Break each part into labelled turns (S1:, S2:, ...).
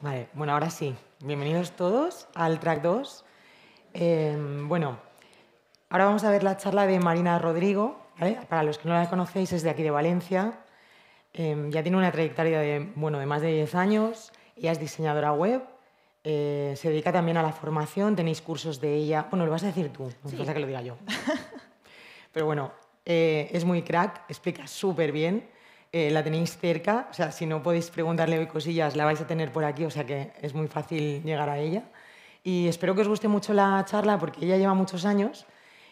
S1: Vale, bueno, ahora sí. Bienvenidos todos al track 2. Em, bueno, ahora vamos a ver la charla de Marina Rodrigo. Para los que no la conocéis, es de aquí de Valencia. Em, ya tiene una trayectoria de, bueno, de más de 10 años. y es diseñadora web. Eh, se dedica también a la formación. Tenéis cursos de ella. Bueno, lo vas a decir tú, no que lo diga yo. Pero bueno, eh, es muy crack, explica súper bien. Eh, la tenéis cerca, o sea, si no podéis preguntarle hoy cosillas, la vais a tener por aquí, o sea que es muy fácil llegar a ella. Y espero que os guste mucho la charla porque ella lleva muchos años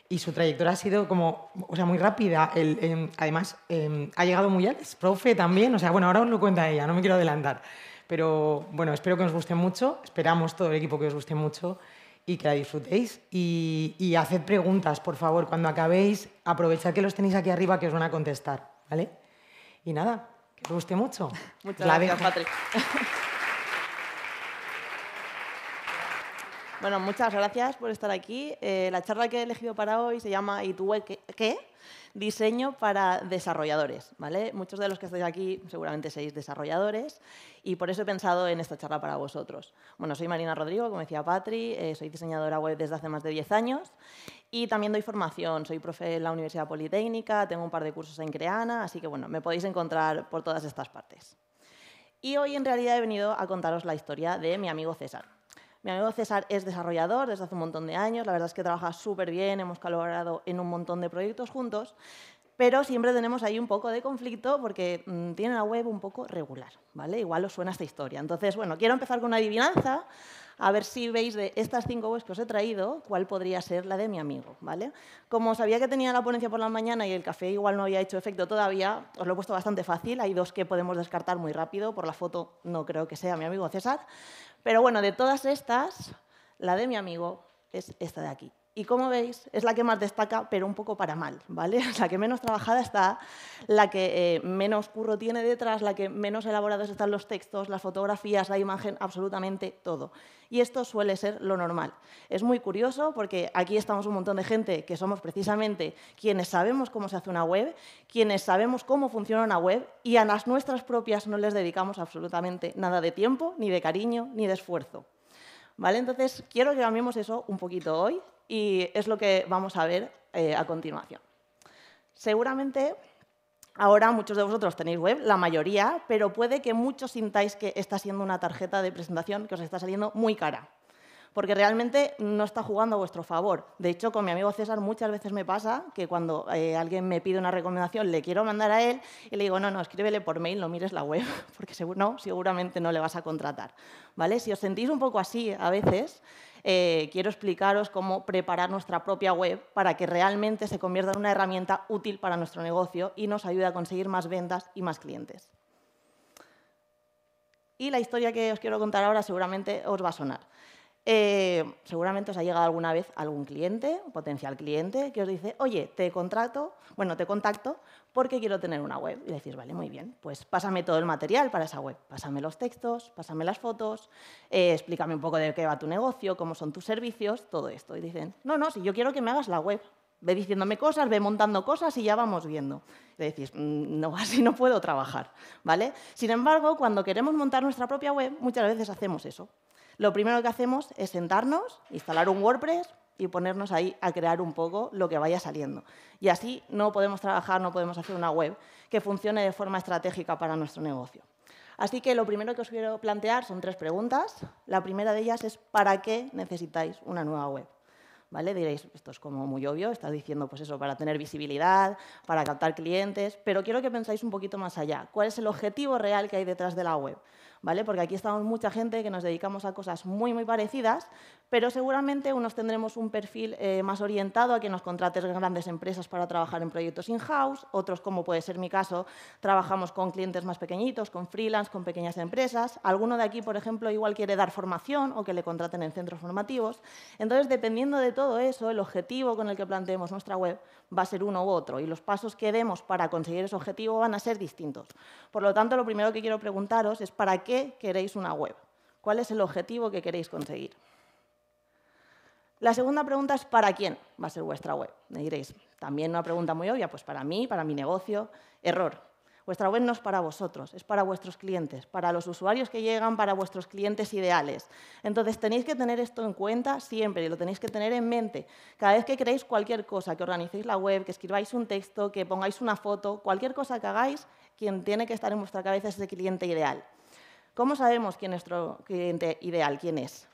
S1: y su trayectoria ha sido como, o sea, muy rápida. Em, además, em, ha llegado muy antes, profe también, o sea, bueno, ahora os lo cuenta ella, no me quiero adelantar. Pero bueno, espero que os guste mucho, esperamos todo el equipo que os guste mucho y que la disfrutéis. Y, y haced preguntas, por favor, cuando acabéis, aprovechad que los tenéis aquí arriba que os van a contestar, ¿vale? Y nada, que te guste mucho. Muchas gracias, Patrick.
S2: Bueno, muchas gracias por estar aquí. Eh, la charla que he elegido para hoy se llama ¿Y tú eh, qué? Diseño para desarrolladores, ¿vale? Muchos de los que estáis aquí seguramente seis desarrolladores y por eso he pensado en esta charla para vosotros. Bueno, soy Marina Rodrigo, como decía Patri, eh, soy diseñadora web desde hace más de 10 años y también doy formación. Soy profe en la Universidad Politécnica, tengo un par de cursos en Creana, así que bueno, me podéis encontrar por todas estas partes. Y hoy en realidad he venido a contaros la historia de mi amigo César. Mi amigo César es desarrollador desde hace un montón de años, la verdad es que trabaja súper bien, hemos colaborado en un montón de proyectos juntos, pero siempre tenemos ahí un poco de conflicto porque mm, tiene la web un poco regular, ¿vale? Igual os suena esta historia. Entonces, bueno, quiero empezar con una adivinanza a ver si veis de estas cinco webs que os he traído, cuál podría ser la de mi amigo, ¿vale? Como sabía que tenía la ponencia por la mañana y el café igual no había hecho efecto todavía, os lo he puesto bastante fácil, hay dos que podemos descartar muy rápido, por la foto no creo que sea mi amigo César, pero bueno, de todas estas, la de mi amigo es esta de aquí, y como veis, es la que más destaca, pero un poco para mal, ¿vale? La que menos trabajada está, la que eh, menos curro tiene detrás, la que menos elaborados están los textos, las fotografías, la imagen, absolutamente todo. Y esto suele ser lo normal. Es muy curioso porque aquí estamos un montón de gente que somos precisamente quienes sabemos cómo se hace una web, quienes sabemos cómo funciona una web y a las nuestras propias no les dedicamos absolutamente nada de tiempo, ni de cariño, ni de esfuerzo. ¿Vale? Entonces, quiero que cambiemos eso un poquito hoy y es lo que vamos a ver eh, a continuación. Seguramente ahora muchos de vosotros tenéis web, la mayoría, pero puede que muchos sintáis que está siendo una tarjeta de presentación que os está saliendo muy cara porque realmente no está jugando a vuestro favor. De hecho, con mi amigo César muchas veces me pasa que cuando eh, alguien me pide una recomendación, le quiero mandar a él y le digo, no, no, escríbele por mail, no mires la web, porque no, seguramente no le vas a contratar. ¿Vale? Si os sentís un poco así a veces, eh, quiero explicaros cómo preparar nuestra propia web para que realmente se convierta en una herramienta útil para nuestro negocio y nos ayude a conseguir más ventas y más clientes. Y la historia que os quiero contar ahora seguramente os va a sonar. Eh, seguramente os ha llegado alguna vez algún cliente, un potencial cliente, que os dice, oye, te contrato, bueno, te contacto porque quiero tener una web. Y decís, vale, muy bien, pues pásame todo el material para esa web. Pásame los textos, pásame las fotos, eh, explícame un poco de qué va tu negocio, cómo son tus servicios, todo esto. Y dicen, no, no, si yo quiero que me hagas la web. Ve diciéndome cosas, ve montando cosas y ya vamos viendo. Y decís, mm, no, así no puedo trabajar, ¿vale? Sin embargo, cuando queremos montar nuestra propia web, muchas veces hacemos eso lo primero que hacemos es sentarnos, instalar un WordPress y ponernos ahí a crear un poco lo que vaya saliendo. Y así no podemos trabajar, no podemos hacer una web que funcione de forma estratégica para nuestro negocio. Así que lo primero que os quiero plantear son tres preguntas. La primera de ellas es ¿para qué necesitáis una nueva web? ¿Vale? Diréis, esto es como muy obvio, estás diciendo pues eso, para tener visibilidad, para captar clientes, pero quiero que pensáis un poquito más allá. ¿Cuál es el objetivo real que hay detrás de la web? ¿vale? Porque aquí estamos mucha gente que nos dedicamos a cosas muy, muy parecidas, pero seguramente unos tendremos un perfil eh, más orientado a que nos contraten grandes empresas para trabajar en proyectos in-house, otros, como puede ser mi caso, trabajamos con clientes más pequeñitos, con freelance, con pequeñas empresas. Alguno de aquí, por ejemplo, igual quiere dar formación o que le contraten en centros formativos. Entonces, dependiendo de todo eso, el objetivo con el que planteemos nuestra web va a ser uno u otro y los pasos que demos para conseguir ese objetivo van a ser distintos. Por lo tanto, lo primero que quiero preguntaros es para qué queréis una web? ¿Cuál es el objetivo que queréis conseguir? La segunda pregunta es ¿para quién va a ser vuestra web? Me diréis, también una pregunta muy obvia, pues para mí, para mi negocio. Error. Vuestra web no es para vosotros, es para vuestros clientes, para los usuarios que llegan, para vuestros clientes ideales. Entonces tenéis que tener esto en cuenta siempre y lo tenéis que tener en mente. Cada vez que creéis cualquier cosa, que organicéis la web, que escribáis un texto, que pongáis una foto, cualquier cosa que hagáis, quien tiene que estar en vuestra cabeza es el cliente ideal. ¿Cómo sabemos quién es nuestro cliente ideal quién es?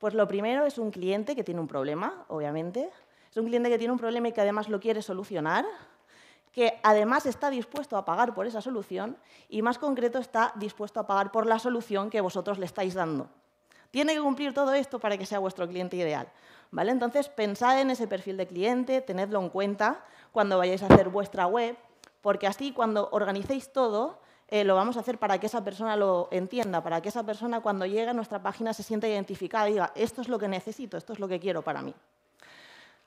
S2: Pues lo primero es un cliente que tiene un problema, obviamente. Es un cliente que tiene un problema y que además lo quiere solucionar, que además está dispuesto a pagar por esa solución y más concreto está dispuesto a pagar por la solución que vosotros le estáis dando. Tiene que cumplir todo esto para que sea vuestro cliente ideal. ¿Vale? Entonces, pensad en ese perfil de cliente, tenedlo en cuenta cuando vayáis a hacer vuestra web, porque así cuando organicéis todo, eh, lo vamos a hacer para que esa persona lo entienda, para que esa persona cuando llegue a nuestra página se sienta identificada y diga, esto es lo que necesito, esto es lo que quiero para mí.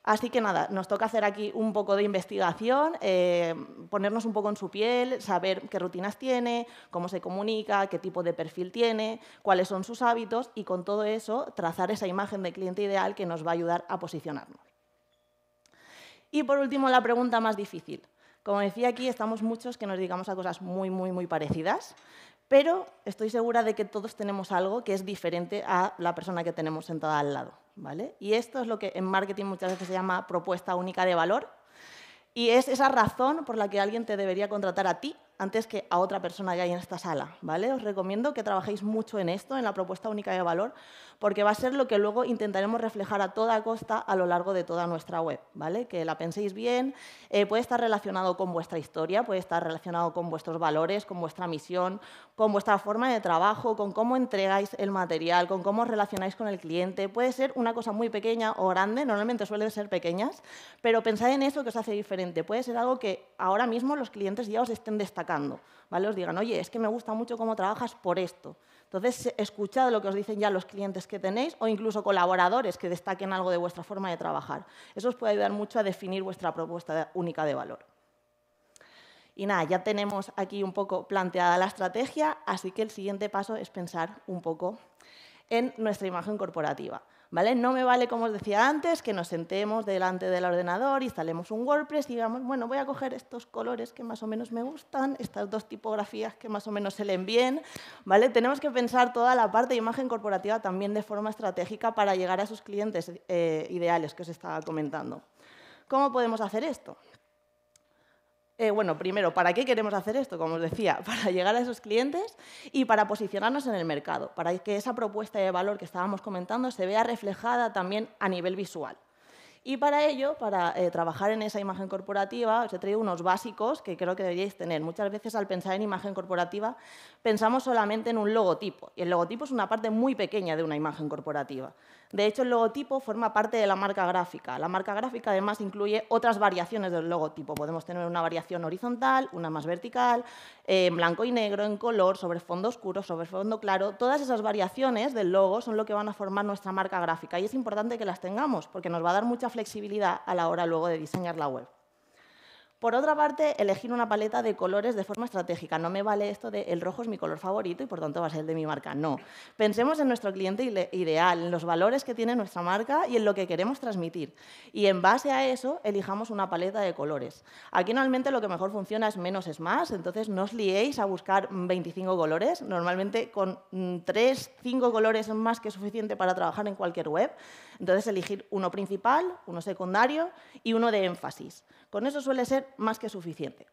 S2: Así que nada, nos toca hacer aquí un poco de investigación, eh, ponernos un poco en su piel, saber qué rutinas tiene, cómo se comunica, qué tipo de perfil tiene, cuáles son sus hábitos y con todo eso trazar esa imagen de cliente ideal que nos va a ayudar a posicionarnos. Y por último, la pregunta más difícil. Como decía aquí, estamos muchos que nos dedicamos a cosas muy, muy, muy parecidas, pero estoy segura de que todos tenemos algo que es diferente a la persona que tenemos sentada al lado. ¿vale? Y esto es lo que en marketing muchas veces se llama propuesta única de valor. Y es esa razón por la que alguien te debería contratar a ti antes que a otra persona que hay en esta sala, ¿vale? Os recomiendo que trabajéis mucho en esto, en la propuesta única de valor, porque va a ser lo que luego intentaremos reflejar a toda costa a lo largo de toda nuestra web, ¿vale? Que la penséis bien, eh, puede estar relacionado con vuestra historia, puede estar relacionado con vuestros valores, con vuestra misión, con vuestra forma de trabajo, con cómo entregáis el material, con cómo os relacionáis con el cliente. Puede ser una cosa muy pequeña o grande, normalmente suelen ser pequeñas, pero pensad en eso que os hace diferente. Puede ser algo que ahora mismo los clientes ya os estén destacando os digan, oye, es que me gusta mucho cómo trabajas por esto. Entonces, eh, escuchad lo que os dicen ya los clientes que tenéis o incluso colaboradores que destaquen algo de vuestra forma de trabajar. Eso os puede ayudar mucho a definir vuestra propuesta única de valor. Y nada, ya tenemos aquí un poco planteada la estrategia, así que el siguiente paso es pensar un poco en nuestra imagen corporativa. No me vale, como os decía antes, que nos sentemos delante del ordenador, instalemos un WordPress y digamos, bueno, voy a coger estos colores que más o menos me gustan, estas dos tipografías que más o menos se leen bien, Tenemos que pensar toda la parte de imagen corporativa también de forma estratégica para llegar a esos clientes eh, ideales que os estaba comentando. ¿Cómo podemos hacer esto? Eh, bueno, primero, ¿para qué queremos hacer esto? Como os decía, para llegar a esos clientes y para posicionarnos en el mercado, para que esa propuesta de valor que estábamos comentando se vea reflejada también a nivel visual. Y para ello, para eh, trabajar en esa imagen corporativa, os he traído unos básicos que creo que deberíais tener. Muchas veces al pensar en imagen corporativa pensamos solamente en un logotipo. Y el logotipo es una parte muy pequeña de una imagen corporativa. De hecho, el logotipo forma parte de la marca gráfica. La marca gráfica además incluye otras variaciones del logotipo. Podemos tener una variación horizontal, una más vertical, eh, en blanco y negro, en color, sobre fondo oscuro, sobre fondo claro. Todas esas variaciones del logo son lo que van a formar nuestra marca gráfica y es importante que las tengamos porque nos va a dar mucha flexibilidad a la hora luego de diseñar la web. Por otra parte, elegir una paleta de colores de forma estratégica. No me vale esto de el rojo es mi color favorito y por tanto va a ser el de mi marca. No. Pensemos en nuestro cliente ideal, en los valores que tiene nuestra marca y en lo que queremos transmitir. Y en base a eso, elijamos una paleta de colores. Aquí normalmente lo que mejor funciona es menos es más, entonces no os liéis a buscar 25 colores. Normalmente con 3, mm, 5 colores es más que suficiente para trabajar en cualquier web. Entonces elegir uno principal, uno secundario y uno de énfasis. Con eso suele ser más que suficiente.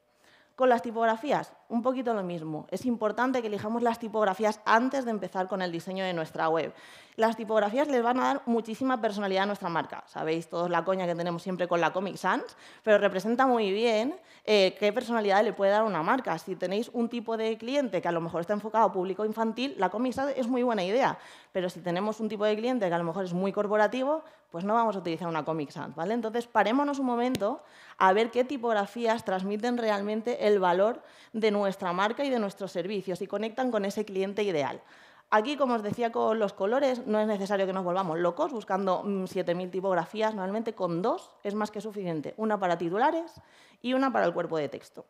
S2: Con las tipografías, un poquito lo mismo. Es importante que elijamos las tipografías antes de empezar con el diseño de nuestra web. Las tipografías les van a dar muchísima personalidad a nuestra marca. Sabéis todos la coña que tenemos siempre con la Comic Sans, pero representa muy bien eh, qué personalidad le puede dar una marca. Si tenéis un tipo de cliente que a lo mejor está enfocado a público infantil, la Comic Sans es muy buena idea. Pero si tenemos un tipo de cliente que a lo mejor es muy corporativo, pues no vamos a utilizar una Comic Sans, ¿vale? Entonces, parémonos un momento a ver qué tipografías transmiten realmente el valor de nuestra marca y de nuestros servicios y conectan con ese cliente ideal. Aquí, como os decía con los colores, no es necesario que nos volvamos locos buscando 7.000 mm, tipografías, normalmente con dos es más que suficiente, una para titulares y una para el cuerpo de texto.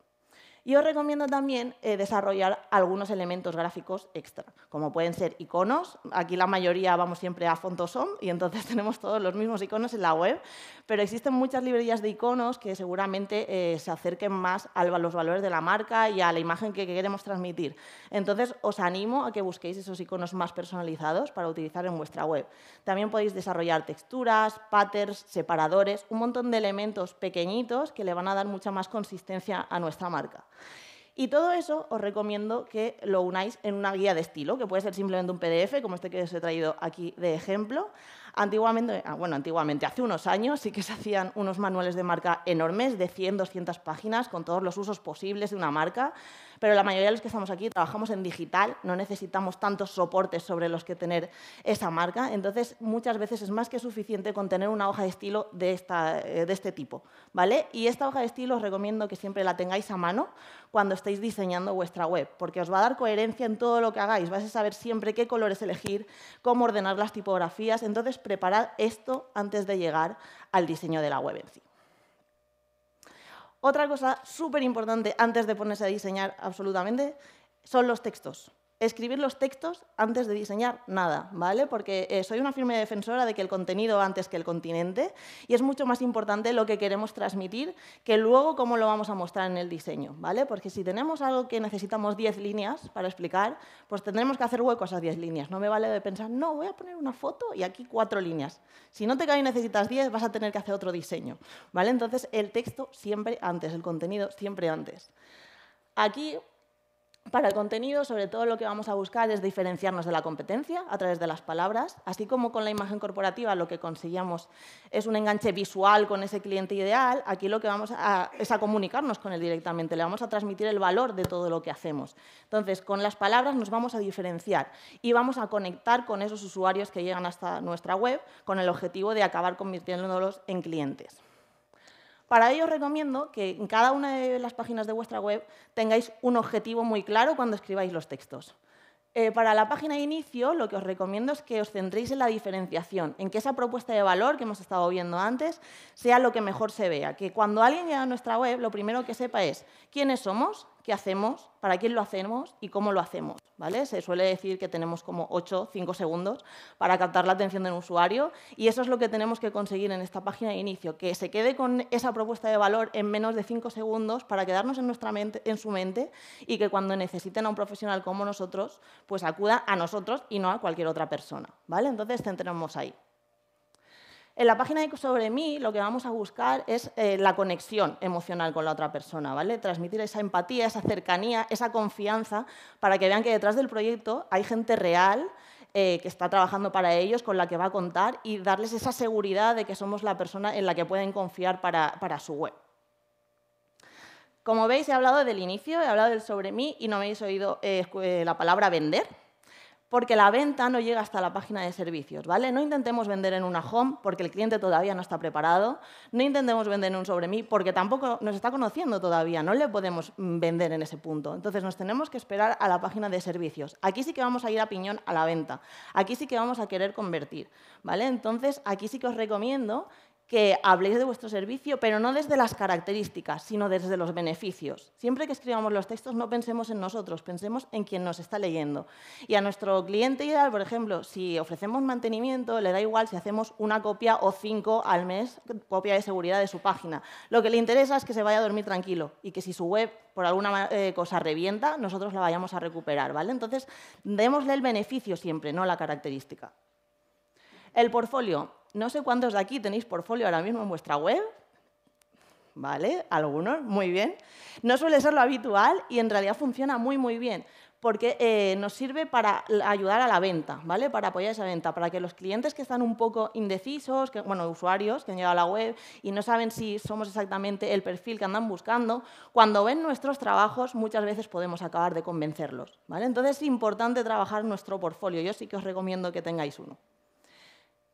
S2: Y os recomiendo también eh, desarrollar algunos elementos gráficos extra, como pueden ser iconos. Aquí la mayoría vamos siempre a Fontosom y entonces tenemos todos los mismos iconos en la web, pero existen muchas librerías de iconos que seguramente eh, se acerquen más a los valores de la marca y a la imagen que queremos transmitir. Entonces os animo a que busquéis esos iconos más personalizados para utilizar en vuestra web. También podéis desarrollar texturas, patterns, separadores, un montón de elementos pequeñitos que le van a dar mucha más consistencia a nuestra marca. Y todo eso os recomiendo que lo unáis en una guía de estilo, que puede ser simplemente un PDF, como este que os he traído aquí de ejemplo. Antiguamente, ah, bueno, antiguamente, hace unos años sí que se hacían unos manuales de marca enormes de 100, 200 páginas con todos los usos posibles de una marca, pero la mayoría de los que estamos aquí trabajamos en digital, no necesitamos tantos soportes sobre los que tener esa marca, entonces muchas veces es más que suficiente con tener una hoja de estilo eh, de, este tipo, ¿vale? Y esta hoja de estilo os recomiendo que siempre la tengáis a mano cuando estéis diseñando vuestra web, porque os va a dar coherencia en todo lo que hagáis, vais a saber siempre qué colores elegir, cómo ordenar las tipografías, entonces preparar esto antes de llegar al diseño de la web en sí. Otra cosa súper importante antes de ponerse a diseñar absolutamente son los textos escribir los textos antes de diseñar nada, ¿vale? Porque eh, soy una firme defensora de que el contenido antes que el continente y es mucho más importante lo que queremos transmitir que luego cómo lo vamos a mostrar en el diseño, ¿vale? Porque si tenemos algo que necesitamos 10 líneas para explicar, pues tendremos que hacer huecos a 10 líneas. No me vale de pensar, no, voy a poner una foto y aquí cuatro líneas. Si no te cae y necesitas 10, vas a tener que hacer otro diseño, ¿vale? Entonces, el texto siempre antes, el contenido siempre antes. Aquí para el contenido, sobre todo lo que vamos a buscar es diferenciarnos de la competencia a través de las palabras, así como con la imagen corporativa lo que conseguíamos es un enganche visual con ese cliente ideal, aquí lo que vamos a, es a comunicarnos con él directamente, le vamos a transmitir el valor de todo lo que hacemos. Entonces, con las palabras nos vamos a diferenciar y vamos a conectar con esos usuarios que llegan hasta nuestra web con el objetivo de acabar convirtiéndolos en clientes. Para ello os recomiendo que en cada una de las páginas de vuestra web tengáis un objetivo muy claro cuando escribáis los textos. Eh, para la página de inicio, lo que os recomiendo es que os centréis en la diferenciación, en que esa propuesta de valor que hemos estado viendo antes sea lo que mejor se vea. Que cuando alguien llega a nuestra web, lo primero que sepa es quiénes somos, qué hacemos, para quién lo hacemos y cómo lo hacemos. ¿vale? Se suele decir que tenemos como 8, 5 segundos para captar la atención del usuario y eso es lo que tenemos que conseguir en esta página de inicio, que se quede con esa propuesta de valor en menos de 5 segundos para quedarnos en, nuestra mente, en su mente y que cuando necesiten a un profesional como nosotros, pues acuda a nosotros y no a cualquier otra persona. ¿vale? Entonces, centremos ahí. En la página de sobre mí lo que vamos a buscar es eh, la conexión emocional con la otra persona, ¿vale? Transmitir esa empatía, esa cercanía, esa confianza para que vean que detrás del proyecto hay gente real eh, que está trabajando para ellos, con la que va a contar y darles esa seguridad de que somos la persona en la que pueden confiar para, su web. Como veis, he hablado del inicio, he hablado del sobre mí y no me habéis oído eh, la palabra vender, porque la venta no llega hasta la página de servicios, ¿vale? No intentemos vender en una home porque el cliente todavía no está preparado, no intentemos vender en un sobre mí porque tampoco nos está conociendo todavía, no le podemos mm, vender en ese punto. Entonces nos tenemos que esperar a la página de servicios. Aquí sí que vamos a ir a piñón a la venta, aquí sí que vamos a querer convertir, ¿vale? Entonces aquí sí que os recomiendo que habléis de vuestro servicio, pero no desde las características, sino desde los beneficios. Siempre que escribamos los textos no pensemos en nosotros, pensemos en quien nos está leyendo. Y a nuestro cliente ideal, por ejemplo, si ofrecemos mantenimiento, le da igual si hacemos una copia o cinco al mes, copia de seguridad de su página. Lo que le interesa es que se vaya a dormir tranquilo y que si su web por alguna eh, cosa revienta, nosotros la vayamos a recuperar, ¿vale? Entonces, démosle el beneficio siempre, no la característica. El portfolio. No sé cuántos de aquí tenéis portfolio ahora mismo en vuestra web. ¿Vale? Algunos, muy bien. No suele ser lo habitual y en realidad funciona muy, muy bien porque eh, nos sirve para ayudar a la venta, ¿vale? Para apoyar esa venta, para que los clientes que están un poco indecisos, que, bueno, usuarios que han llegado a la web y no saben si somos exactamente el perfil que andan buscando, cuando ven nuestros trabajos muchas veces podemos acabar de convencerlos, ¿vale? Entonces es importante trabajar nuestro portfolio. Yo sí que os recomiendo que tengáis uno.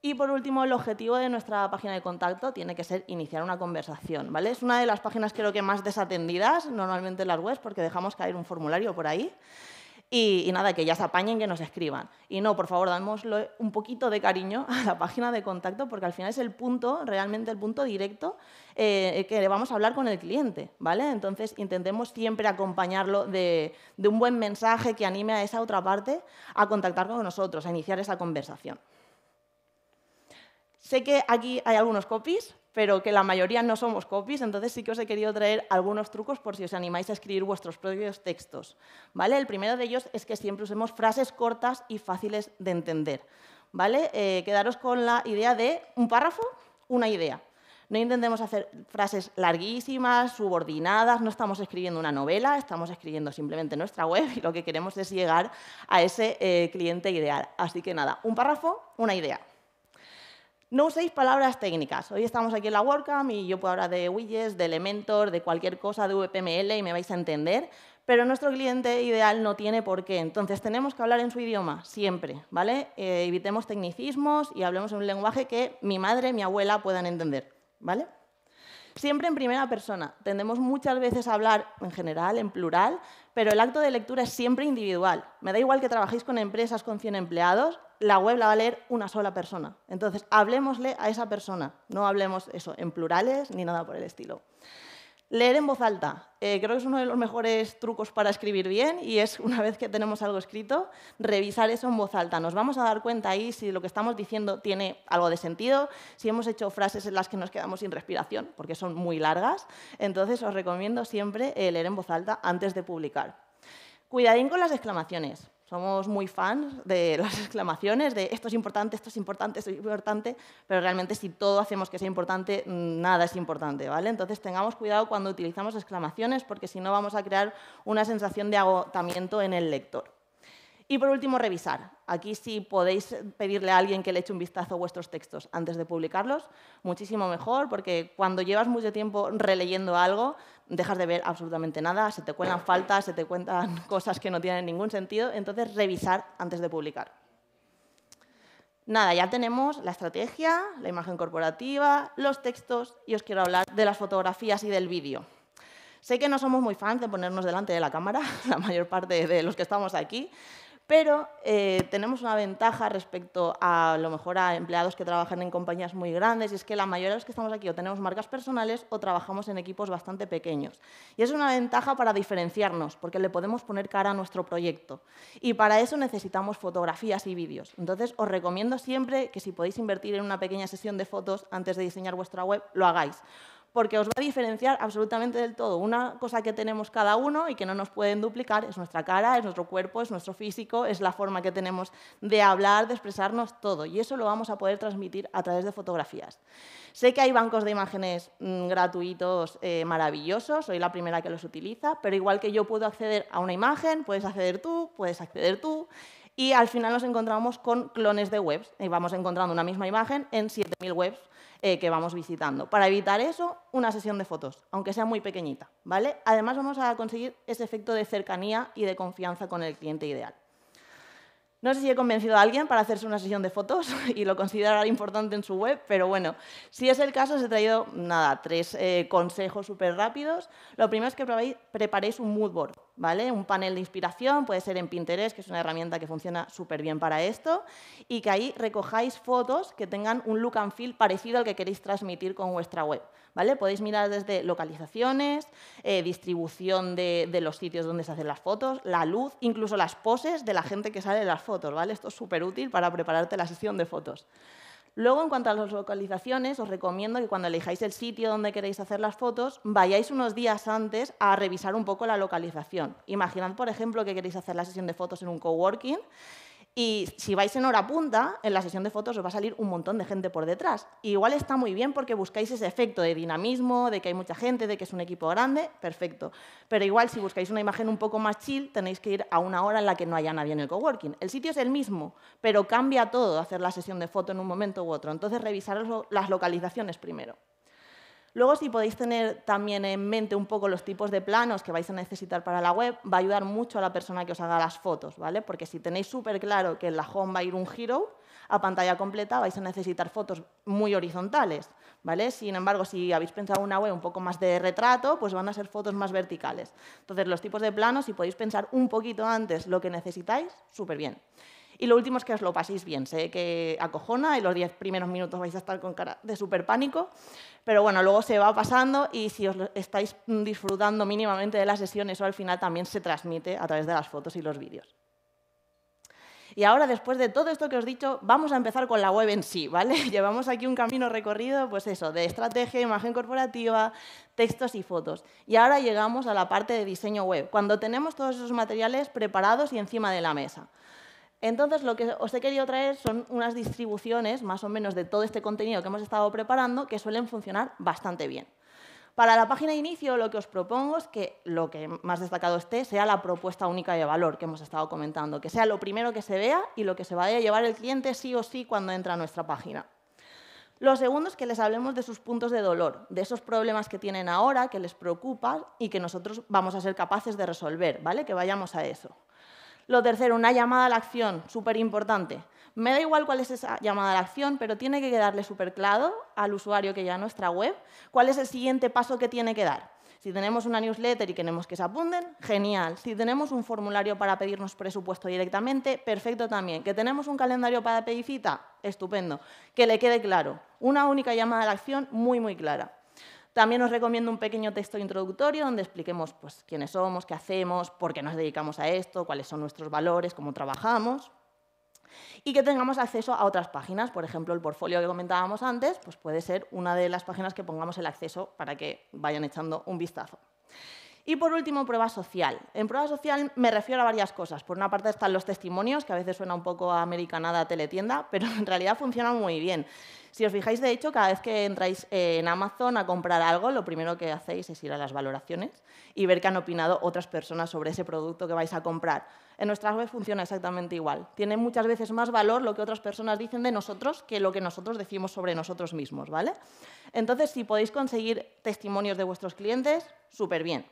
S2: Y por último, el objetivo de nuestra página de contacto tiene que ser iniciar una conversación, ¿vale? Es una de las páginas creo que más desatendidas normalmente en las webs porque dejamos caer un formulario por ahí. Y, nada, que ya se apañen, que nos escriban. Y no, por favor, dámosle un poquito de cariño a la página de contacto, porque al final es el punto, realmente el punto directo eh, que le vamos a hablar con el cliente, ¿vale? Entonces, intentemos siempre acompañarlo de un buen mensaje que anime a esa otra parte a contactar con nosotros, a iniciar esa conversación. Sé que aquí hay algunos copies, pero que la mayoría no somos copies, entonces sí que os he querido traer algunos trucos por si os animáis a escribir vuestros propios textos. ¿vale? El primero de ellos es que siempre usemos frases cortas y fáciles de entender. ¿vale? Eh, quedaros con la idea de un párrafo, una idea. No intentemos hacer frases larguísimas, subordinadas, no estamos escribiendo una novela, estamos escribiendo simplemente nuestra web y lo que queremos es llegar a ese eh, cliente ideal. Así que nada, un párrafo, una idea. No uséis palabras técnicas. Hoy estamos aquí en la WordCamp y yo puedo hablar de widgets, de Elementor, de cualquier cosa, de VPML y me vais a entender, pero nuestro cliente ideal no tiene por qué. Entonces, tenemos que hablar en su idioma, siempre, ¿vale? Eh, evitemos tecnicismos y hablemos en un lenguaje que mi madre, mi abuela puedan entender, ¿vale? Siempre en primera persona. Tendemos muchas veces a hablar en general, en plural, pero el acto de lectura es siempre individual. Me da igual que trabajéis con empresas con 100 empleados, la web la va a leer una sola persona. Entonces, hablemosle a esa persona, no hablemos eso en plurales ni nada por el estilo. Leer en voz alta. Eh, creo que es uno de los mejores trucos para escribir bien y es una vez que tenemos algo escrito, revisar eso en voz alta. Nos vamos a dar cuenta ahí si lo que estamos diciendo tiene algo de sentido, si hemos hecho frases en las que nos quedamos sin respiración, porque son muy largas. Entonces os recomiendo siempre eh, leer en voz alta antes de publicar. Cuidadín con las exclamaciones. Somos muy fans de las exclamaciones, de esto es importante, esto es importante, esto es importante, pero realmente si todo hacemos que sea importante, mm, nada es importante, ¿vale? Entonces tengamos cuidado cuando utilizamos exclamaciones porque si no vamos a crear una sensación de agotamiento en el lector. Y por último, revisar. Aquí si podéis pedirle a alguien que le eche un vistazo a vuestros textos antes de publicarlos, muchísimo mejor, porque cuando llevas mucho tiempo releyendo algo, dejas de ver absolutamente nada, se te cuelan faltas, se te cuentan cosas que no tienen ningún sentido, entonces revisar antes de publicar. Nada, ya tenemos la estrategia, la imagen corporativa, los textos y os quiero hablar de las fotografías y del vídeo. Sé que no somos muy fans de ponernos delante de la cámara, la mayor parte de los que estamos aquí, pero eh, tenemos una ventaja respecto a, a, lo mejor a empleados que trabajan en compañías muy grandes, y es que la mayoría de los que estamos aquí o tenemos marcas personales o trabajamos en equipos bastante pequeños. Y es una ventaja para diferenciarnos, porque le podemos poner cara a nuestro proyecto. Y para eso necesitamos fotografías y vídeos. Entonces, os recomiendo siempre que si podéis invertir en una pequeña sesión de fotos antes de diseñar vuestra web, lo hagáis porque os va a diferenciar absolutamente del todo. Una cosa que tenemos cada uno y que no nos pueden duplicar es nuestra cara, es nuestro cuerpo, es nuestro físico, es la forma que tenemos de hablar, de expresarnos, todo. Y eso lo vamos a poder transmitir a través de fotografías. Sé que hay bancos de imágenes mm, gratuitos eh, maravillosos, soy la primera que los utiliza, pero igual que yo puedo acceder a una imagen, puedes acceder tú, puedes acceder tú y al final nos encontramos con clones de webs. Y vamos encontrando una misma imagen en 7.000 webs eh, que vamos visitando. Para evitar eso, una sesión de fotos, aunque sea muy pequeñita, ¿vale? Además vamos a conseguir ese efecto de cercanía y de confianza con el cliente ideal. No sé si he convencido a alguien para hacerse una sesión de fotos y lo considerar importante en su web, pero bueno, si es el caso, os he traído, nada, tres eh, consejos súper rápidos. Lo primero es que preparéis un mood board, un panel de inspiración, puede ser en Pinterest, que es una herramienta que funciona súper bien para esto, y que ahí recojáis fotos que tengan un look and feel parecido al que queréis transmitir con vuestra web, Podéis mirar desde localizaciones, eh, distribución de, los sitios donde se hacen las fotos, la luz, incluso las poses de la gente que sale en las fotos, Esto es súper útil para prepararte la sesión de fotos. Luego, en cuanto a las localizaciones, os recomiendo que cuando elijáis el sitio donde queréis hacer las fotos, vayáis unos días antes a revisar un poco la localización. Imaginad, por ejemplo, que queréis hacer la sesión de fotos en un coworking y si vais en hora punta, en la sesión de fotos os va a salir un montón de gente por detrás. igual está muy bien porque buscáis ese efecto de dinamismo, de que hay mucha gente, de que es un equipo grande, perfecto. Pero igual si buscáis una imagen un poco más chill, tenéis que ir a una hora en la que no haya nadie en el coworking. El sitio es el mismo, pero cambia todo hacer la sesión de foto en un momento u otro. Entonces revisar las localizaciones primero. Luego, si podéis tener también en mente un poco los tipos de planos que vais a necesitar para la web, va a ayudar mucho a la persona que os haga las fotos, ¿vale? Porque si tenéis súper claro que en la home va a ir un hero a pantalla completa, vais a necesitar fotos muy horizontales, ¿vale? Sin embargo, si habéis pensado una web un poco más de retrato, pues van a ser fotos más verticales. Entonces, los tipos de planos, si podéis pensar un poquito antes lo que necesitáis, súper bien. Y lo último es que os lo paséis bien. Sé que acojona y los 10 primeros minutos vais a estar con cara de súper pánico, pero bueno, luego se va pasando y si os estáis disfrutando mínimamente de la sesión, eso al final también se transmite a través de las fotos y los vídeos. Y ahora, después de todo esto que os he dicho, vamos a empezar con la web en sí, ¿vale? Llevamos aquí un camino recorrido, pues eso, de estrategia, imagen corporativa, textos y fotos. Y ahora llegamos a la parte de diseño web, cuando tenemos todos esos materiales preparados y encima de la mesa. Entonces, lo que os he querido traer son unas distribuciones, más o menos, de todo este contenido que hemos estado preparando, que suelen funcionar bastante bien. Para la página de inicio, lo que os propongo es que lo que más destacado esté sea la propuesta única de valor que hemos estado comentando, que sea lo primero que se vea y lo que se vaya a llevar el cliente sí o sí cuando entra a nuestra página. Lo segundo es que les hablemos de sus puntos de dolor, de esos problemas que tienen ahora, que les preocupan y que nosotros vamos a ser capaces de resolver, ¿vale? Que vayamos a eso. Lo tercero, una llamada a la acción, súper importante. Me da igual cuál es esa llamada a la acción, pero tiene que quedarle súper claro al usuario que ya a nuestra web cuál es el siguiente paso que tiene que dar. Si tenemos una newsletter y queremos que se apunten, genial. Si tenemos un formulario para pedirnos presupuesto directamente, perfecto también. Que tenemos un calendario para pedir cita, estupendo. Que le quede claro. Una única llamada a la acción muy, muy clara. También os recomiendo un pequeño texto introductorio donde expliquemos pues, quiénes somos, qué hacemos, por qué nos dedicamos a esto, cuáles son nuestros valores, cómo trabajamos y que tengamos acceso a otras páginas. Por ejemplo, el portfolio que comentábamos antes pues puede ser una de las páginas que pongamos el acceso para que vayan echando un vistazo. Y por último, prueba social. En prueba social me refiero a varias cosas. Por una parte están los testimonios, que a veces suena un poco a americanada teletienda, pero en realidad funcionan muy bien. Si os fijáis, de hecho, cada vez que entráis eh, en Amazon a comprar algo, lo primero que hacéis es ir a las valoraciones y ver qué han opinado otras personas sobre ese producto que vais a comprar. En nuestras web funciona exactamente igual. Tiene muchas veces más valor lo que otras personas dicen de nosotros que lo que nosotros decimos sobre nosotros mismos, ¿vale? Entonces, si podéis conseguir testimonios de vuestros clientes, súper bien.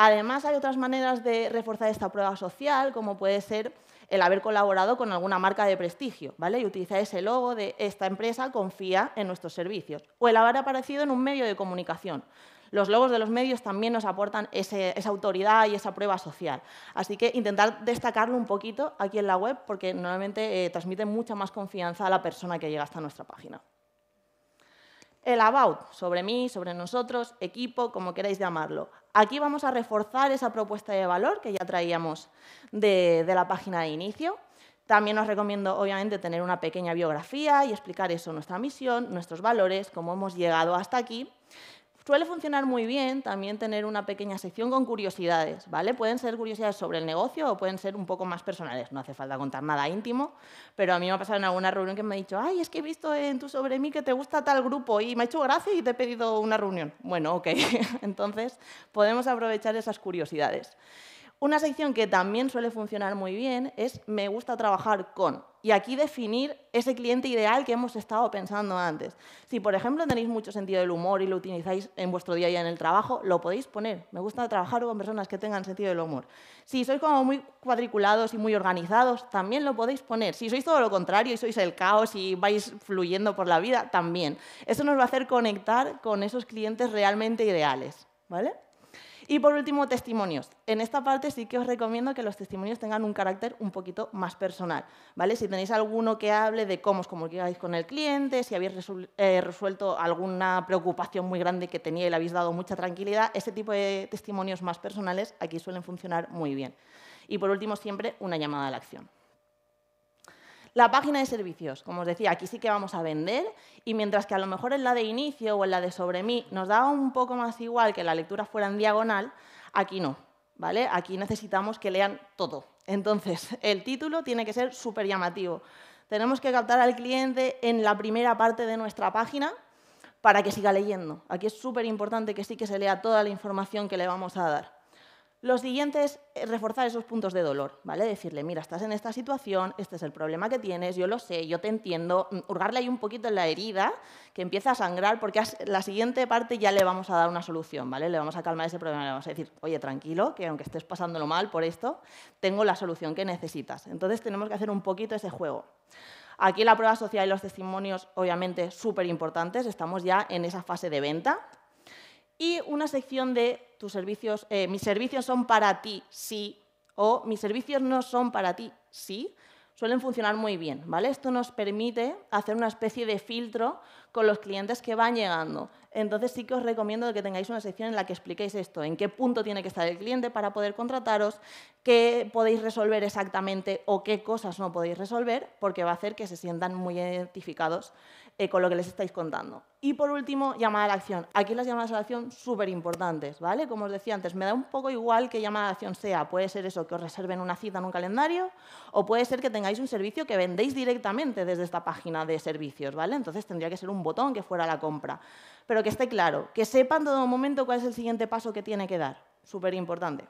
S2: Además, hay otras maneras de reforzar esta prueba social, como puede ser el haber colaborado con alguna marca de prestigio, ¿vale? Y utilizar ese logo de esta empresa confía en nuestros servicios. O el haber aparecido en un medio de comunicación. Los logos de los medios también nos aportan esa autoridad y esa prueba social. Así que intentar destacarlo un poquito aquí en la web porque normalmente eh, transmite mucha más confianza a la persona que llega hasta nuestra página. El about, sobre mí, sobre nosotros, equipo, como queráis llamarlo aquí vamos a reforzar esa propuesta de valor que ya traíamos de, la página de inicio. También os recomiendo, obviamente, tener una pequeña biografía y explicar eso, nuestra misión, nuestros valores, cómo hemos llegado hasta aquí Suele funcionar muy bien también tener una pequeña sección con curiosidades, ¿vale? Pueden ser curiosidades sobre el negocio o pueden ser un poco más personales, no hace falta contar nada íntimo, pero a mí me ha pasado en alguna reunión que me ha dicho, ay, es que he visto en tu sobre mí que te gusta tal grupo y me ha hecho gracia y te he pedido una reunión. Bueno, ok, entonces podemos aprovechar esas curiosidades. Una sección que también suele funcionar muy bien es me gusta trabajar con. Y aquí definir ese cliente ideal que hemos estado pensando antes. Si, por ejemplo, tenéis mucho sentido del humor y lo utilizáis en vuestro día a día en el trabajo, lo podéis poner. Me gusta trabajar con personas que tengan sentido del humor. Si sois como muy cuadriculados y muy organizados, también lo podéis poner. Si sois todo lo contrario y sois el caos y vais fluyendo por la vida, también. Eso nos va a hacer conectar con esos clientes realmente ideales. ¿Vale? Y por último, testimonios. En esta parte sí que os recomiendo que los testimonios tengan un carácter un poquito más personal, ¿vale? Si tenéis alguno que hable de cómo os comunicáis con el cliente, si habéis eh, resuelto alguna preocupación muy grande que tenía y le habéis dado mucha tranquilidad, ese tipo de testimonios más personales aquí suelen funcionar muy bien. Y por último, siempre una llamada a la acción. La página de servicios, como os decía, aquí sí que vamos a vender y mientras que a lo mejor en la de inicio o en la de sobre mí nos daba un poco más igual que la lectura fuera en diagonal, aquí no, ¿vale? Aquí necesitamos que lean todo. Entonces, el título tiene que ser súper llamativo. Tenemos que captar al cliente en la primera parte de nuestra página para que siga leyendo. Aquí es súper importante que sí que se lea toda la información que le vamos a dar. Lo siguiente es eh, reforzar esos puntos de dolor, ¿vale? Decirle, mira, estás en esta situación, este es el problema que tienes, yo lo sé, yo te entiendo, mm, hurgarle ahí un poquito en la herida, que empieza a sangrar, porque la siguiente parte ya le vamos a dar una solución, ¿vale? Le vamos a calmar ese problema, le vamos a decir, oye, tranquilo, que aunque estés pasándolo mal por esto, tengo la solución que necesitas. Entonces tenemos que hacer un poquito ese juego. Aquí la prueba social y los testimonios, obviamente, súper importantes. Estamos ya en esa fase de venta y una sección de tus servicios, eh, mis servicios son para ti, sí, o mis servicios no son para ti, sí, suelen funcionar muy bien, ¿vale? Esto nos permite hacer una especie de filtro con los clientes que van llegando. Entonces sí que os recomiendo que tengáis una sección en la que expliquéis esto, en qué punto tiene que estar el cliente para poder contrataros, qué podéis resolver exactamente o qué cosas no podéis resolver, porque va a hacer que se sientan muy identificados eh, con lo que les estáis contando. Y por último, llamada a la acción. Aquí las llamadas a la acción súper importantes, ¿vale? Como os decía antes, me da un poco igual qué llamada a la acción sea. Puede ser eso, que os reserven una cita en un calendario, o puede ser que tengáis un servicio que vendéis directamente desde esta página de servicios, ¿vale? Entonces tendría que ser un botón que fuera la compra. Pero que esté claro, que sepan todo momento cuál es el siguiente paso que tiene que dar. Súper importante.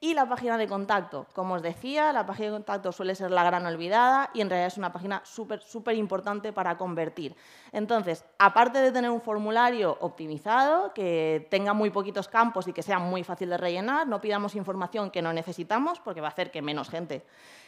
S2: Y la página de contacto, como os decía, la página de contacto suele ser la gran olvidada y en realidad es una página súper, súper importante para convertir. Entonces, aparte de tener un formulario optimizado, que tenga muy poquitos campos y que sea muy fácil de rellenar, no pidamos información que no necesitamos porque va a hacer que menos gente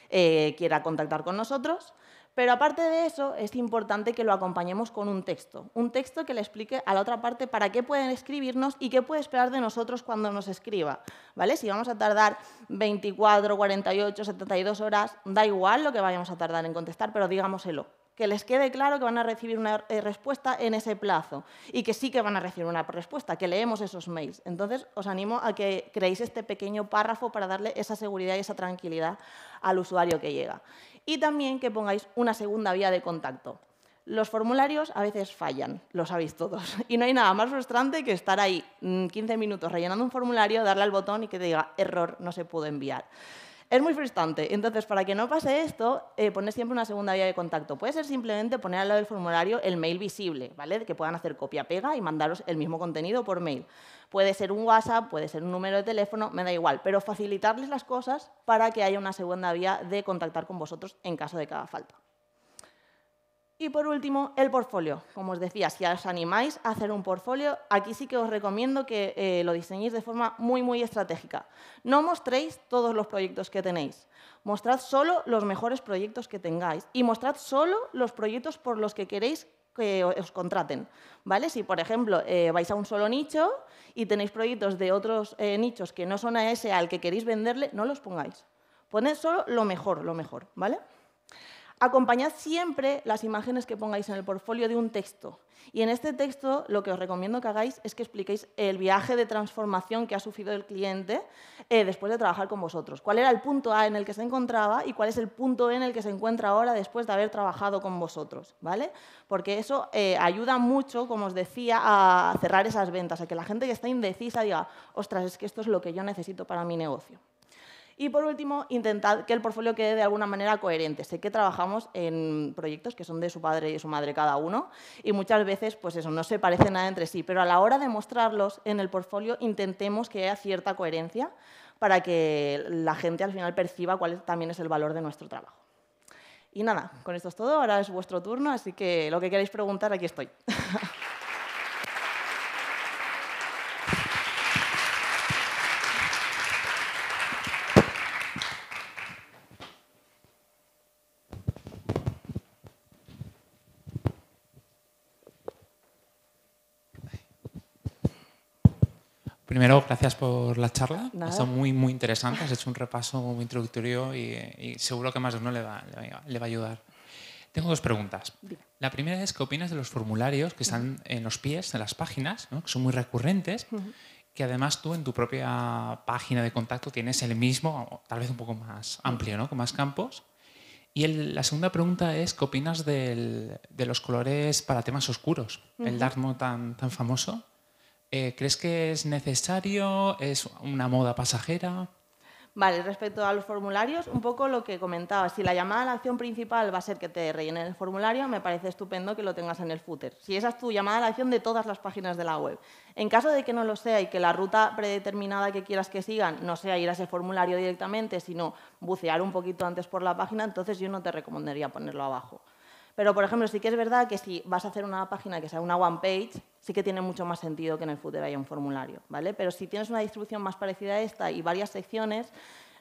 S2: eh, quiera contactar con nosotros. Pero aparte de eso, es importante que lo acompañemos con un texto, un texto que le explique a la otra parte para qué pueden escribirnos y qué puede esperar de nosotros cuando nos escriba, ¿vale? Si vamos a tardar 24, 48, 72 horas, da igual lo que vayamos a tardar en contestar, pero digámoselo, que les quede claro que van a recibir una eh, respuesta en ese plazo y que sí que van a recibir una respuesta, que leemos esos mails. Entonces, os animo a que creéis este pequeño párrafo para darle esa seguridad y esa tranquilidad al usuario que llega y también que pongáis una segunda vía de contacto. Los formularios a veces fallan, lo sabéis todos, y no hay nada más frustrante que estar ahí 15 mm, minutos rellenando un formulario, darle al botón y que te diga error, no se pudo enviar. Es muy frustrante. Entonces, para que no pase esto, eh, siempre una segunda vía de contacto. Puede ser simplemente poner al lado del formulario el mail visible, ¿vale? Que puedan hacer copia-pega y mandaros el mismo contenido por mail. Puede ser un WhatsApp, puede ser un número de teléfono, me da igual, pero facilitarles las cosas para que haya una segunda vía de contactar con vosotros en caso de que haga falta. Y por último, el portfolio. Como os decía, si os animáis a hacer un portfolio, aquí sí que os recomiendo que eh, lo diseñéis de forma muy, muy estratégica. No mostréis todos los proyectos que tenéis. Mostrad solo los mejores proyectos que tengáis y mostrad solo los proyectos por los que queréis que os contraten. ¿vale? Si, por ejemplo, eh, vais a un solo nicho y tenéis proyectos de otros eh, nichos que no son a ese al que queréis venderle, no los pongáis. Poned solo lo mejor, lo mejor. ¿vale? acompañad siempre las imágenes que pongáis en el portfolio de un texto. Y en este texto lo que os recomiendo que hagáis es que expliquéis el viaje de transformación que ha sufrido el cliente eh, después de trabajar con vosotros. ¿Cuál era el punto A en el que se encontraba y cuál es el punto B en el que se encuentra ahora después de haber trabajado con vosotros? ¿vale? Porque eso eh, ayuda mucho, como os decía, a cerrar esas ventas, a que la gente que está indecisa diga, ostras, es que esto es lo que yo necesito para mi negocio. Y por último, intentad que el portfolio quede de alguna manera coherente. Sé que trabajamos en proyectos que son de su padre y su madre cada uno y muchas veces, pues eso, no se parece nada entre sí, pero a la hora de mostrarlos en el portfolio intentemos que haya cierta coherencia para que la gente al final perciba cuál también es el valor de nuestro trabajo. Y nada, con esto es todo. Ahora es vuestro turno, así que lo que queráis preguntar, aquí estoy.
S1: Primero, gracias por la charla. Ha sido muy, muy interesante. Has hecho un repaso muy introductorio y, seguro que más de uno le va, le va, a ayudar. Tengo dos preguntas. La primera es, ¿qué opinas de los formularios que están en los pies de las páginas, ¿no? que son muy recurrentes, que además tú en tu propia página de contacto tienes el mismo, tal vez un poco más amplio, ¿no? con más campos? Y la segunda pregunta es, ¿qué opinas de los colores para temas oscuros? El dark mode tan, tan famoso. Eh, ¿Crees que es necesario? ¿Es una moda pasajera?
S2: Vale, respecto a los formularios, un poco lo que comentaba. Si la llamada a la acción principal va a ser que te rellenen el formulario, me parece estupendo que lo tengas en el footer. Si esa es tu llamada a la acción de todas las páginas de la web. En caso de que no lo sea y que la ruta predeterminada que quieras que sigan no sea ir a ese formulario directamente, sino bucear un poquito antes por la página, entonces yo no te recomendaría ponerlo abajo. Pero, por ejemplo, sí que es verdad que si vas a hacer una página que sea una one page, sí que tiene mucho más sentido que en el footer haya un formulario, ¿vale? Pero si tienes una distribución más parecida a esta y varias secciones,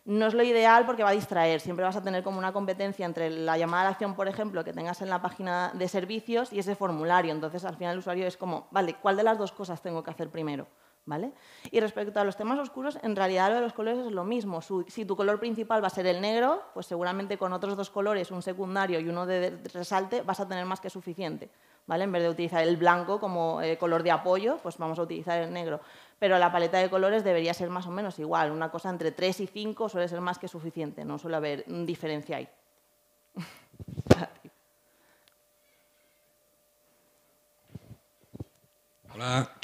S2: no es lo ideal porque va a distraer. Siempre vas a tener como una competencia entre la llamada a acción, por ejemplo, que tengas en la página de servicios y ese formulario. Entonces, al final el usuario es como, vale, ¿cuál de las dos cosas tengo que hacer primero? Y respecto a los temas oscuros, en realidad lo de los colores es lo mismo. si tu color principal va a ser el negro, pues seguramente con otros dos colores, un secundario y uno de resalte, vas a tener más que suficiente. ¿Vale? En vez de utilizar el blanco como eh, color de apoyo, pues vamos a utilizar el negro. Pero la paleta de colores debería ser más o menos igual. Una cosa entre 3 y 5 suele ser más que suficiente, no suele haber mm, diferencia ahí.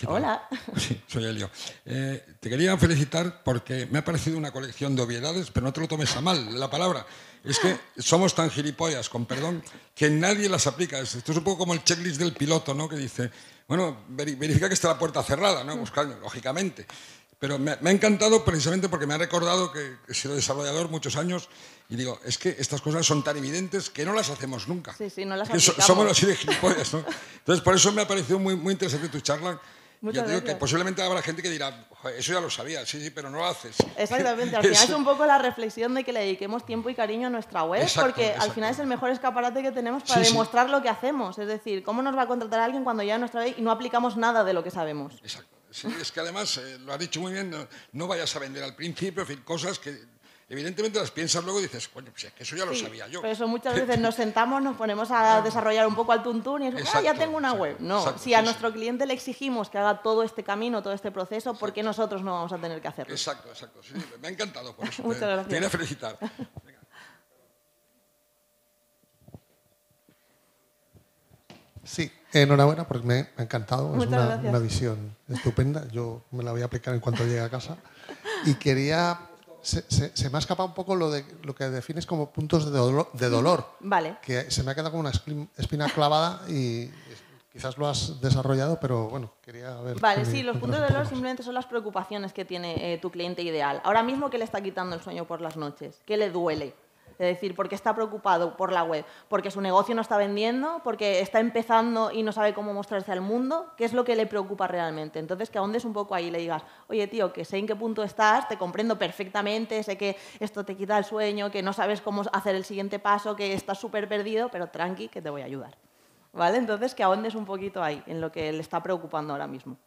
S3: Hola, soy Elio. Eh, te quería felicitar porque me ha parecido una colección de obviedades, pero no te lo tomes a mal la palabra. Es que somos tan gilipollas, con perdón, que nadie las aplica. Esto es un poco como el checklist del piloto, ¿no? Que dice, bueno, verifica que está la puerta cerrada, ¿no? Buscando, pues lógicamente. Pero me, ha encantado precisamente porque me ha recordado que he sido desarrollador muchos años y digo, es que estas cosas son tan evidentes que no las hacemos nunca.
S2: Sí, sí, no las hacemos. Somos así de
S3: gilipollas, ¿no? Entonces, por eso me ha parecido muy, interesante tu charla. Muchas digo que posiblemente habrá gente que dirá, eso ya lo sabía, sí, sí, pero no lo haces. Exactamente, al final es un
S2: poco la reflexión de que le dediquemos tiempo y cariño a nuestra web, porque al final es el mejor escaparate que tenemos para demostrar lo que hacemos. Es decir, ¿cómo nos va a contratar alguien cuando ya nuestra web y no aplicamos nada de lo que sabemos? Exacto.
S1: Sí,
S3: es que además, eh, lo ha dicho muy bien, no, vayas a vender al principio, en fin, cosas que evidentemente las piensas luego y dices, bueno, pues que eso ya lo sabía yo. Por eso muchas veces nos
S2: sentamos, nos ponemos a desarrollar un poco al tuntún y es, ah, ya tengo una web. No, si a nuestro cliente le exigimos que haga todo este camino, todo este proceso, ¿por qué nosotros no vamos a tener que hacerlo? Exacto, exacto. me ha encantado por eso. muchas gracias. Tiene que felicitar.
S3: Sí, Enhorabuena porque me, ha encantado, es una, visión estupenda, yo me la voy a aplicar en cuanto llegue a casa. Y quería, se, me ha escapado un poco lo, de, lo que defines como puntos de dolor, de dolor vale. que se me ha quedado como una espina clavada y quizás lo has desarrollado, pero bueno, quería ver. Vale, sí, los puntos de
S2: dolor simplemente son las preocupaciones que tiene eh, tu cliente ideal. Ahora mismo, ¿qué le está quitando el sueño por las noches? ¿Qué le duele? Es decir, porque está preocupado por la web, porque su negocio no está vendiendo, porque está empezando y no sabe cómo mostrarse al mundo, ¿qué es lo que le preocupa realmente? Entonces, que ahondes un poco ahí y le digas, oye tío, que sé en qué punto estás, te comprendo perfectamente, sé que esto te quita el sueño, que no sabes cómo hacer el siguiente paso, que estás súper perdido, pero tranqui, que te voy a ayudar. ¿Vale? Entonces, que ahondes un poquito ahí, en lo que le está preocupando ahora mismo.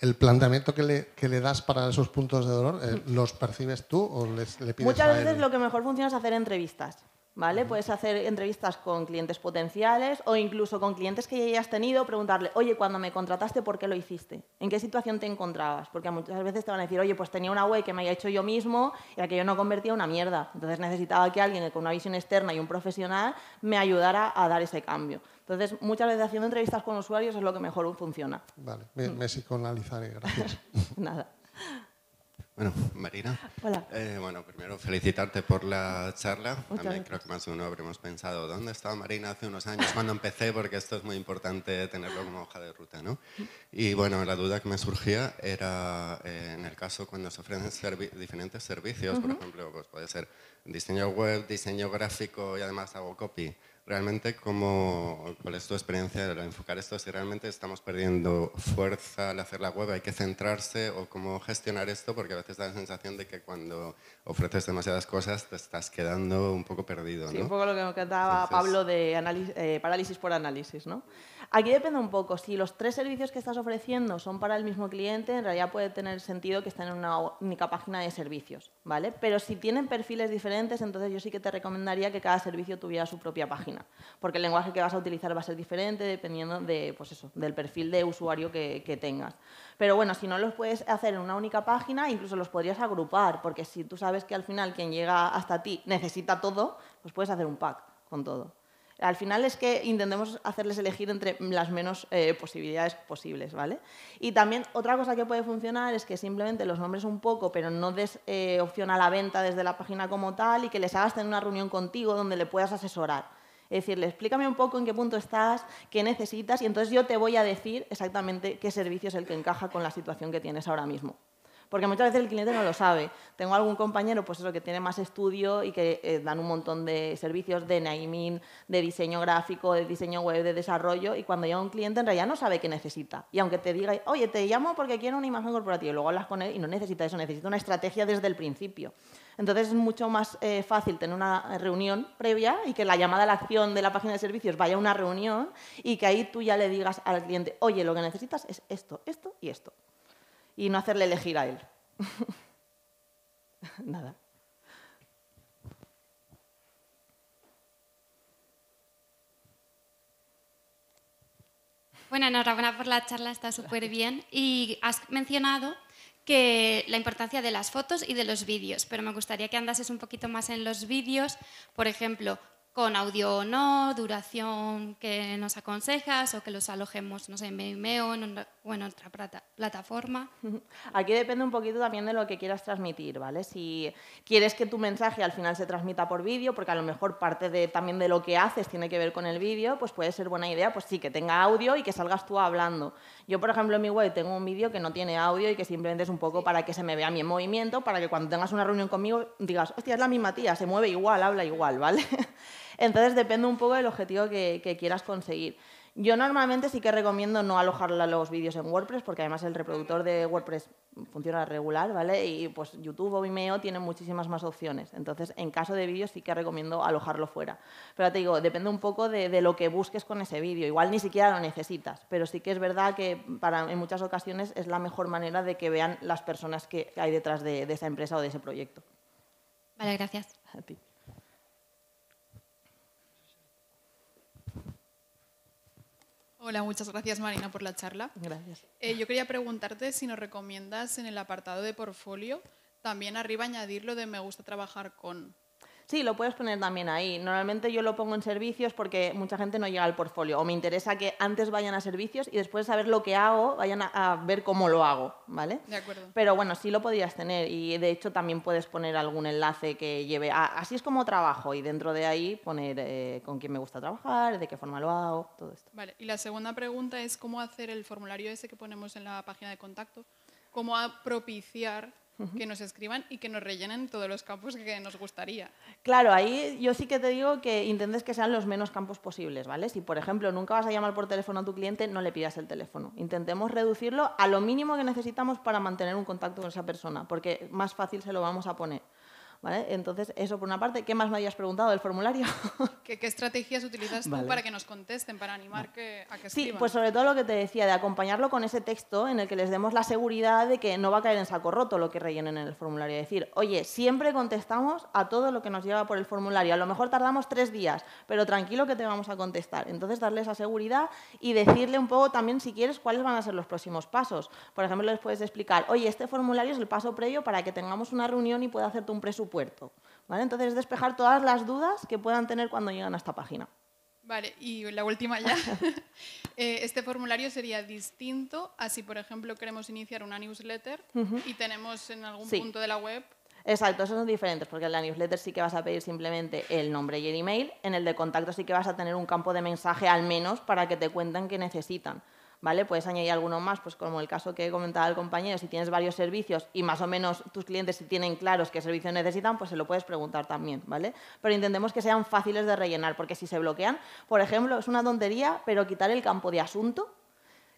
S3: el, planteamiento que le, das para esos puntos de dolor, eh, ¿los percibes tú o le pides Muchas veces lo
S2: que mejor funciona es hacer entrevistas. ¿Vale? Puedes hacer entrevistas con clientes potenciales o incluso con clientes que ya hayas tenido, preguntarle, oye, cuando me contrataste, ¿por qué lo hiciste? ¿En qué situación te encontrabas? Porque muchas veces te van a decir, oye, pues tenía una web que me había hecho yo mismo y aquello no convertía una mierda. Entonces necesitaba que alguien con una visión externa y un profesional me ayudara a dar ese cambio. Entonces, muchas veces haciendo entrevistas con usuarios es lo que mejor funciona.
S3: Vale, me, me psicoanalizaré, gracias. Nada. Bueno, Marina. Hola. Eh, bueno, primero felicitarte por la charla. También creo que más o uno habremos pensado, ¿dónde estaba Marina hace unos años cuando empecé? Porque esto es muy importante tenerlo como hoja de ruta, ¿no? Y bueno, la duda que me surgía era eh, en el caso cuando se ofrecen diferentes servicios, por ejemplo, pues puede ser diseño web, diseño gráfico y además hago copy realmente cuál es tu experiencia al enfocar esto, si realmente estamos perdiendo fuerza al hacer la web, hay que centrarse o cómo gestionar esto, porque a veces da la sensación de que cuando ofreces demasiadas cosas te estás quedando un poco perdido.
S4: un poco
S2: lo que contaba Pablo de eh, parálisis por análisis. ¿no? Aquí depende un poco, si los tres servicios que estás ofreciendo son para el mismo cliente, en realidad puede tener sentido que estén en una única página de servicios. ¿vale? Pero si tienen perfiles diferentes, entonces yo sí que te recomendaría que cada servicio tuviera su propia página, porque el lenguaje que vas a utilizar va a ser diferente dependiendo de, pues eso, del perfil de usuario que, que tengas. Pero bueno, si no los puedes hacer en una única página, incluso los podrías agrupar, porque si tú sabes que al final quien llega hasta ti necesita todo, pues puedes hacer un pack con todo. Al final es que intentemos hacerles elegir entre las menos eh, posibilidades posibles, ¿vale? Y también otra cosa que puede funcionar es que simplemente los nombres un poco, pero no des eh, opción a la venta desde la página como tal y que les hagas tener una reunión contigo donde le puedas asesorar. Es decir, explícame un poco en qué punto estás, qué necesitas y entonces yo te voy a decir exactamente qué servicio es el que encaja con la situación que tienes ahora mismo porque muchas veces el cliente no lo sabe. Tengo algún compañero pues que tiene más estudio y que eh, dan un montón de servicios de naming, de diseño gráfico, de diseño web, de desarrollo, y cuando llega un cliente en realidad no sabe qué necesita. Y aunque te diga, oye, te llamo porque quiero una imagen corporativa, y luego hablas con él y no necesita eso, necesita una estrategia desde el principio. Entonces es mucho más eh, fácil tener una reunión previa y que la llamada a la acción de la página de servicios vaya a una reunión y que ahí tú ya le digas al cliente, oye, lo que necesitas es esto, esto y esto y no hacerle elegir a él.
S1: Nada. Bueno, enhorabuena por la charla, está súper bien. Y has mencionado que la importancia de las fotos y de los vídeos, pero me gustaría que andases un poquito más en los vídeos, por ejemplo, con audio o no, duración que nos aconsejas o que los alojemos, no sé, en Vimeo o en otra plataforma. Aquí depende un poquito también de
S2: lo que quieras transmitir, ¿vale? Si quieres que tu mensaje al final se transmita por vídeo, porque a lo mejor parte de, también de lo que haces tiene que ver con el vídeo, pues puede ser buena idea, pues sí, que tenga audio y que salgas tú hablando. Yo, por ejemplo, en mi web tengo un vídeo que no tiene audio y que simplemente es un poco para que se me vea mi movimiento, para que cuando tengas una reunión conmigo digas, hostia, es la misma tía, se mueve igual, habla igual, ¿vale? Entonces depende un poco del objetivo que, quieras conseguir. Yo normalmente sí que recomiendo no alojar los vídeos en WordPress, porque además el reproductor de WordPress funciona regular, ¿vale? Y pues YouTube o Vimeo tienen muchísimas más opciones. Entonces, en caso de vídeos sí que recomiendo alojarlo fuera. Pero te digo, depende un poco de, lo que busques con ese vídeo. Igual ni siquiera lo necesitas, pero sí que es verdad que en muchas ocasiones es la mejor manera de que vean las personas que hay detrás de, de esa empresa o de ese proyecto.
S1: Vale, gracias.
S2: ti.
S4: Hola, muchas gracias
S2: Marina por la charla. Gracias.
S4: Eh, yo quería preguntarte si nos recomiendas en el apartado de portfolio también arriba añadir lo de me gusta trabajar con,
S2: Sí, lo puedes poner también ahí. Normalmente yo lo pongo en servicios porque mucha gente no llega al portfolio. O me interesa que antes vayan a servicios y después de saber lo que hago, vayan a, ver cómo lo hago, ¿vale? De acuerdo. Pero bueno, sí lo podrías tener y de hecho también puedes poner algún enlace que lleve. así es como trabajo y dentro de ahí poner eh, con quién me gusta trabajar, de qué forma lo hago, todo esto.
S4: Vale, y la segunda pregunta es cómo hacer el formulario ese que ponemos en la página de contacto, cómo propiciar que nos escriban y que nos rellenen todos los campos que nos gustaría.
S2: Claro, ahí yo sí que te digo que intentes que sean los menos campos posibles, ¿vale? Si, por ejemplo, nunca vas a llamar por teléfono a tu cliente, no le pidas el teléfono. Intentemos reducirlo a lo mínimo que necesitamos para mantener un contacto con esa persona, porque más fácil se lo vamos a poner. ¿Vale? Entonces, eso por una parte. ¿Qué más me habías preguntado del formulario?
S4: ¿Qué, estrategias utilizas tú para que nos contesten, para animar que,
S2: a que escriban? Sí, pues sobre todo lo que te decía, de acompañarlo con ese texto en el que les demos la seguridad de que no va a caer en saco roto lo que rellenen en el formulario. Decir, oye, siempre contestamos a todo lo que nos lleva por el formulario. A lo mejor tardamos tres días, pero tranquilo que te vamos a contestar. Entonces, darle esa seguridad y decirle un poco también, si quieres, cuáles van a ser los próximos pasos. Por ejemplo, les puedes explicar, oye, este formulario es el paso previo para que tengamos una reunión y pueda hacerte un presupuesto ¿vale? Entonces despejar todas las dudas que puedan tener cuando llegan a esta página.
S4: Vale, y la última ya. Eh, este formulario sería distinto a si, por ejemplo, queremos iniciar una newsletter y tenemos en algún punto de la web
S2: Exacto, esos son diferentes, porque en la newsletter sí que vas a pedir simplemente el nombre y el email, en el de contacto sí que vas a tener un campo de mensaje al menos para que te cuenten qué necesitan. ¿vale? Puedes añadir alguno más, pues como el caso que comentaba al compañero, si tienes varios servicios y más o menos tus clientes tienen claros qué servicio necesitan, pues se lo puedes preguntar también, ¿vale? Pero intentemos que sean fáciles de rellenar, porque si se bloquean, por ejemplo, es una tontería, pero quitar el campo de asunto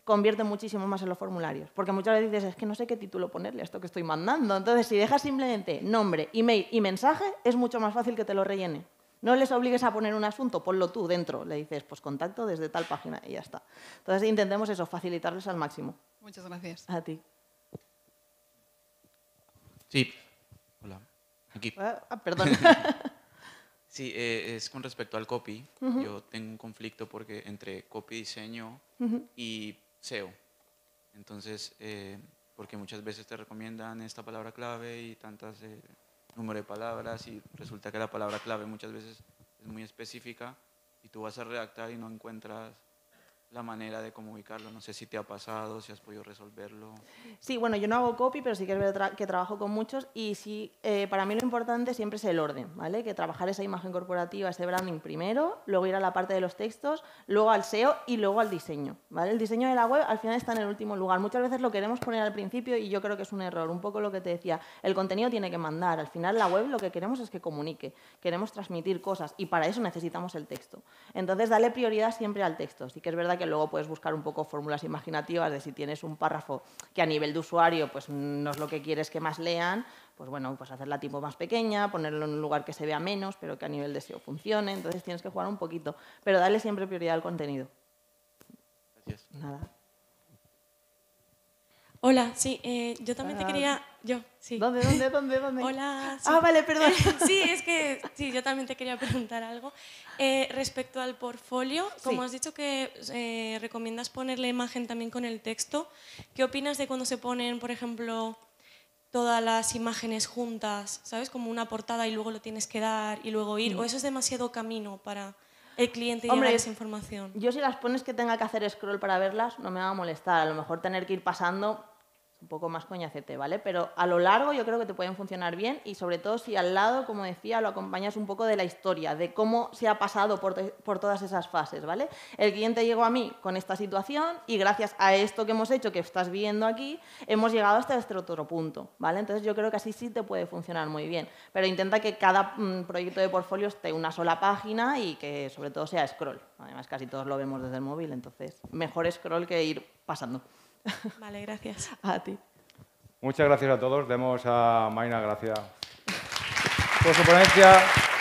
S2: convierte muchísimo más en los formularios, porque muchas veces dices, es que no sé qué título ponerle a esto que estoy mandando. Entonces, si dejas simplemente nombre, email y mensaje, es mucho más fácil que te lo rellene. No les obligues a poner un asunto, ponlo tú dentro. Le dices, pues contacto desde tal página y ya está. Entonces intentemos eso, facilitarles al máximo. Muchas gracias. A ti. Sí.
S1: Hola. Aquí. Ah, ah, perdón. sí, eh, es con respecto al copy. Yo tengo un conflicto porque entre copy diseño
S4: y SEO. Entonces, eh, porque muchas veces te recomiendan esta palabra clave y tantas... Eh, número de palabras y resulta que la palabra clave muchas veces es muy específica y tú vas a redactar y no encuentras la manera de comunicarlo. No sé si te ha pasado, si has podido resolverlo.
S2: Sí, bueno, yo no hago copy, pero sí que es que trabajo con muchos y sí, eh, para mí lo importante siempre es el orden, ¿vale? Que trabajar esa imagen corporativa, ese branding primero, luego ir a la parte de los textos, luego al SEO y luego al diseño, ¿vale? El diseño de la web al final está en el último lugar. Muchas veces lo queremos poner al principio y yo creo que es un error. Un poco lo que te decía, el contenido tiene que mandar. Al final la web lo que queremos es que comunique, queremos transmitir cosas y para eso necesitamos el texto. Entonces, dale prioridad siempre al texto. Sí que es verdad que luego puedes buscar un poco fórmulas imaginativas de si tienes un párrafo que a nivel de usuario pues, no es lo que quieres que más lean, pues bueno, pues hacerla tipo más pequeña, ponerlo en un lugar que se vea menos, pero que a nivel de SEO funcione. Entonces tienes que jugar un poquito, pero darle siempre prioridad al contenido. Gracias. Nada. Hola, sí, eh, yo también te quería yo, sí. ¿Dónde, dónde, dónde, Hola. Ah, vale, perdón. sí, es que sí, yo también te quería preguntar algo. Eh, respecto al portfolio, como has dicho que eh, recomiendas ponerle imagen también con el texto, ¿qué opinas de cuando se ponen, por ejemplo, todas las imágenes juntas, ¿sabes? Como una portada y luego lo tienes que dar y luego ir. Mm. ¿O eso es demasiado camino para el cliente Hombre, llegar esa información? Yo si las pones que tenga que hacer scroll para verlas, no me va a molestar. A lo mejor tener que ir pasando un poco más coñacete, ¿vale? Pero a lo largo yo creo que te pueden funcionar bien y sobre todo si al lado, como decía, lo acompañas un poco de la historia, de cómo se ha pasado por, todas esas fases, ¿vale? El cliente llegó a mí con esta situación y gracias a esto que hemos hecho, que estás viendo aquí, hemos llegado hasta este otro punto, ¿vale? Entonces yo creo que así sí te puede funcionar muy bien, pero intenta que cada mm, proyecto de portfolio esté una sola página y que sobre todo sea scroll. Además, casi todos lo vemos desde el móvil, entonces mejor scroll que ir pasando. Vale, gracias. a ti.
S3: Muchas gracias a todos. Demos a Maina gracias por su ponencia.